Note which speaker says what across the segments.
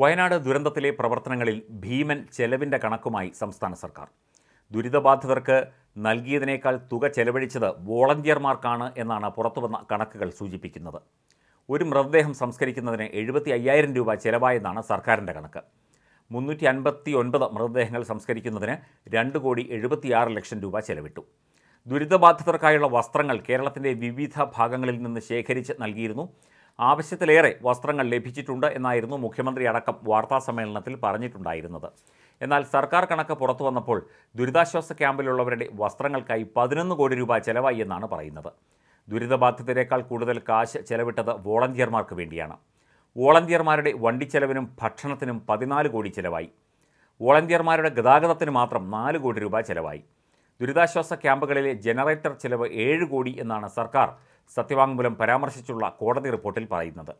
Speaker 1: വയനാട് ദുരന്തത്തിലെ പ്രവർത്തനങ്ങളിൽ ഭീമൻ ചെലവിൻ്റെ കണക്കുമായി സംസ്ഥാന സർക്കാർ ദുരിതബാധിതർക്ക് നൽകിയതിനേക്കാൾ തുക ചെലവഴിച്ചത് വോളണ്ടിയർമാർക്കാണ് എന്നാണ് പുറത്തുവന്ന കണക്കുകൾ സൂചിപ്പിക്കുന്നത് ഒരു മൃതദേഹം സംസ്കരിക്കുന്നതിന് എഴുപത്തി അയ്യായിരം രൂപ ചെലവായെന്നാണ് സർക്കാരിൻ്റെ കണക്ക് മുന്നൂറ്റി അൻപത്തി ഒൻപത് മൃതദേഹങ്ങൾ സംസ്കരിക്കുന്നതിന് രണ്ട് കോടി എഴുപത്തിയാറ് ലക്ഷം രൂപ ചെലവിട്ടു ദുരിതബാധിതർക്കായുള്ള വസ്ത്രങ്ങൾ കേരളത്തിൻ്റെ വിവിധ ഭാഗങ്ങളിൽ നിന്ന് ശേഖരിച്ച് നൽകിയിരുന്നു ആവശ്യത്തിലേറെ വസ്ത്രങ്ങൾ ലഭിച്ചിട്ടുണ്ട് എന്നായിരുന്നു മുഖ്യമന്ത്രി അടക്കം വാർത്താസമ്മേളനത്തിൽ പറഞ്ഞിട്ടുണ്ടായിരുന്നത് എന്നാൽ സർക്കാർ കണക്ക് പുറത്തു വന്നപ്പോൾ ദുരിതാശ്വാസ ക്യാമ്പിലുള്ളവരുടെ വസ്ത്രങ്ങൾക്കായി പതിനൊന്ന് കോടി രൂപ ചെലവായി എന്നാണ് പറയുന്നത് ദുരിതബാധിതരേക്കാൾ കൂടുതൽ കാശ് ചെലവിട്ടത് വോളണ്ടിയർമാർക്ക് വേണ്ടിയാണ് വോളണ്ടിയർമാരുടെ വണ്ടിച്ചെലവിനും ഭക്ഷണത്തിനും പതിനാല് കോടി ചെലവായി വോളണ്ടിയർമാരുടെ ഗതാഗതത്തിന് മാത്രം നാല് കോടി രൂപ ചെലവായി ദുരിതാശ്വാസ ക്യാമ്പുകളിലെ ജനറേറ്റർ ചെലവ് ഏഴ് കോടി എന്നാണ് സർക്കാർ സത്യവാങ്മൂലം പരാമർശിച്ചുള്ള കോടതി റിപ്പോർട്ടിൽ പറയുന്നത്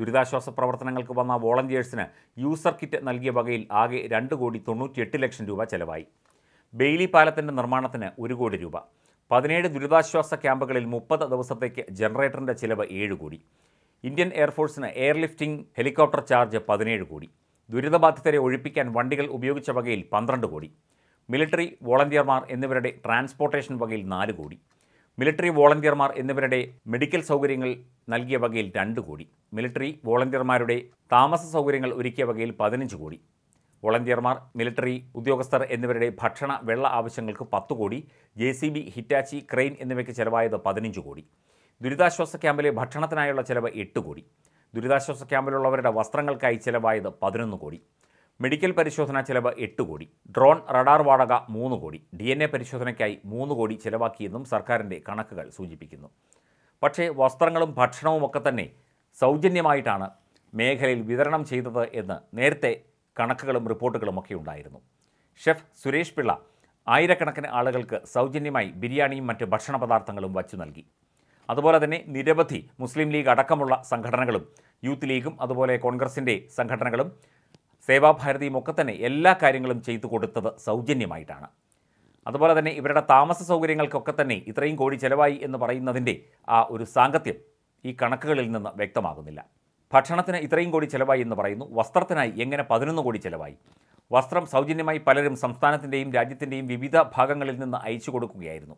Speaker 1: ദുരിതാശ്വാസ പ്രവർത്തനങ്ങൾക്ക് വന്ന വോളണ്ടിയേഴ്സിന് യൂസർ കിറ്റ് നൽകിയ വകയിൽ ആകെ രണ്ട് കോടി തൊണ്ണൂറ്റിയെട്ട് ലക്ഷം രൂപ ചെലവായി ബെയിലി പാലത്തിൻ്റെ നിർമ്മാണത്തിന് ഒരു കോടി രൂപ പതിനേഴ് ദുരിതാശ്വാസ ക്യാമ്പുകളിൽ മുപ്പത് ദിവസത്തേക്ക് ജനറേറ്ററിൻ്റെ ചിലവ് ഏഴ് കോടി ഇന്ത്യൻ എയർഫോഴ്സിന് എയർലിഫ്റ്റിംഗ് ഹെലികോപ്റ്റർ ചാർജ് പതിനേഴ് കോടി ദുരിതബാധിതരെ ഒഴിപ്പിക്കാൻ വണ്ടികൾ ഉപയോഗിച്ച വകയിൽ പന്ത്രണ്ട് കോടി മിലിറ്ററി വോളണ്ടിയർമാർ എന്നിവരുടെ ട്രാൻസ്പോർട്ടേഷൻ വകയിൽ നാല് കോടി മിലിറ്ററി വോളണ്ടിയർമാർ എന്നിവരുടെ മെഡിക്കൽ സൗകര്യങ്ങൾ നൽകിയ വകയിൽ രണ്ട് കോടി മിലിറ്ററി വോളണ്ടിയർമാരുടെ താമസ സൗകര്യങ്ങൾ ഒരുക്കിയ വകയിൽ പതിനഞ്ച് കോടി വോളണ്ടിയർമാർ മിലിറ്ററി ഉദ്യോഗസ്ഥർ എന്നിവരുടെ ഭക്ഷണ വെള്ള ആവശ്യങ്ങൾക്ക് പത്ത് crore J C B Hitachi crane എന്നിവയ്ക്ക് ചെലവായത് പതിനഞ്ച് കോടി ദുരിതാശ്വാസ ക്യാമ്പിലെ ഭക്ഷണത്തിനായുള്ള ചെലവ് എട്ട് കോടി ദുരിതാശ്വാസ ക്യാമ്പിലുള്ളവരുടെ വസ്ത്രങ്ങൾക്കായി ചെലവായത് പതിനൊന്ന് കോടി മെഡിക്കൽ പരിശോധനാ ചെലവ് എട്ട് കോടി ഡ്രോൺ റഡാർ വാടക മൂന്ന് കോടി ഡി എൻ എ പരിശോധനയ്ക്കായി മൂന്ന് കോടി ചെലവാക്കിയെന്നും സർക്കാരിൻ്റെ കണക്കുകൾ സൂചിപ്പിക്കുന്നു പക്ഷേ വസ്ത്രങ്ങളും ഭക്ഷണവും ഒക്കെ തന്നെ സൗജന്യമായിട്ടാണ് മേഖലയിൽ വിതരണം ചെയ്തത് എന്ന് നേരത്തെ കണക്കുകളും ഒക്കെ ഉണ്ടായിരുന്നു ഷെഫ് സുരേഷ് പിള്ള ആയിരക്കണക്കിന് ആളുകൾക്ക് സൗജന്യമായി ബിരിയാണിയും മറ്റ് ഭക്ഷണ പദാർത്ഥങ്ങളും വച്ചു നൽകി അതുപോലെ തന്നെ നിരവധി മുസ്ലിം ലീഗ് അടക്കമുള്ള സംഘടനകളും യൂത്ത് ലീഗും അതുപോലെ കോൺഗ്രസിൻ്റെ സംഘടനകളും സേവാഭാരതിയുമൊക്കെ തന്നെ എല്ലാ കാര്യങ്ങളും ചെയ്തു കൊടുത്തത് സൗജന്യമായിട്ടാണ് അതുപോലെ തന്നെ ഇവരുടെ താമസ സൗകര്യങ്ങൾക്കൊക്കെ തന്നെ ഇത്രയും കോടി ചിലവായി എന്ന് പറയുന്നതിൻ്റെ ആ ഒരു സാങ്കത്യം ഈ കണക്കുകളിൽ നിന്ന് വ്യക്തമാകുന്നില്ല ഭക്ഷണത്തിന് ഇത്രയും കോടി ചിലവായി എന്ന് പറയുന്നു വസ്ത്രത്തിനായി എങ്ങനെ പതിനൊന്ന് കോടി ചിലവായി വസ്ത്രം സൗജന്യമായി പലരും സംസ്ഥാനത്തിൻ്റെയും രാജ്യത്തിൻ്റെയും വിവിധ ഭാഗങ്ങളിൽ നിന്ന് അയച്ചു കൊടുക്കുകയായിരുന്നു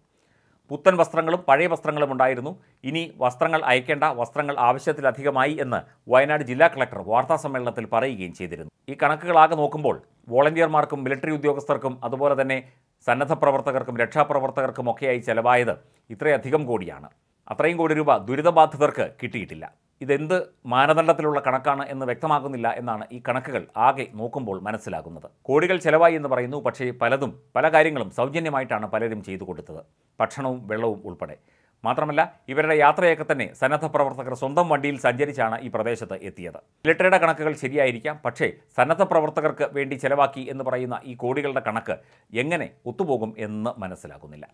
Speaker 1: പുത്തൻ വസ്ത്രങ്ങളും പഴയ വസ്ത്രങ്ങളും ഉണ്ടായിരുന്നു ഇനി വസ്ത്രങ്ങൾ അയക്കേണ്ട വസ്ത്രങ്ങൾ ആവശ്യത്തിലധികമായി എന്ന് വയനാട് ജില്ലാ കളക്ടർ വാർത്താസമ്മേളനത്തിൽ പറയുകയും ചെയ്തിരുന്നു ഈ കണക്കുകളാകെ നോക്കുമ്പോൾ വോളണ്ടിയർമാർക്കും മിലിറ്ററി ഉദ്യോഗസ്ഥർക്കും അതുപോലെ തന്നെ സന്നദ്ധ പ്രവർത്തകർക്കും രക്ഷാപ്രവർത്തകർക്കും ഒക്കെയായി ചെലവായത് ഇത്രയധികം കോടിയാണ് അത്രയും കോടി രൂപ ദുരിതബാധിതർക്ക് കിട്ടിയിട്ടില്ല ഇതെന്ത് മാനദണ്ഡത്തിലുള്ള കണക്കാണ് എന്ന് വ്യക്തമാക്കുന്നില്ല എന്നാണ് ഈ കണക്കുകൾ ആകെ നോക്കുമ്പോൾ മനസ്സിലാകുന്നത് കോടികൾ ചെലവായി എന്ന് പറയുന്നു പക്ഷേ പലതും പല കാര്യങ്ങളും സൗജന്യമായിട്ടാണ് പലരും ചെയ്തു കൊടുത്തത് ഭക്ഷണവും വെള്ളവും ഉൾപ്പെടെ മാത്രമല്ല ഇവരുടെ യാത്രയൊക്കെ തന്നെ സന്നദ്ധ പ്രവർത്തകർ സ്വന്തം വണ്ടിയിൽ സഞ്ചരിച്ചാണ് ഈ പ്രദേശത്ത് എത്തിയത് ലിറ്ററയുടെ കണക്കുകൾ ശരിയായിരിക്കാം പക്ഷേ സന്നദ്ധ പ്രവർത്തകർക്ക് വേണ്ടി ചെലവാക്കി എന്ന് പറയുന്ന ഈ കോടികളുടെ കണക്ക് എങ്ങനെ ഒത്തുപോകും എന്ന് മനസ്സിലാകുന്നില്ല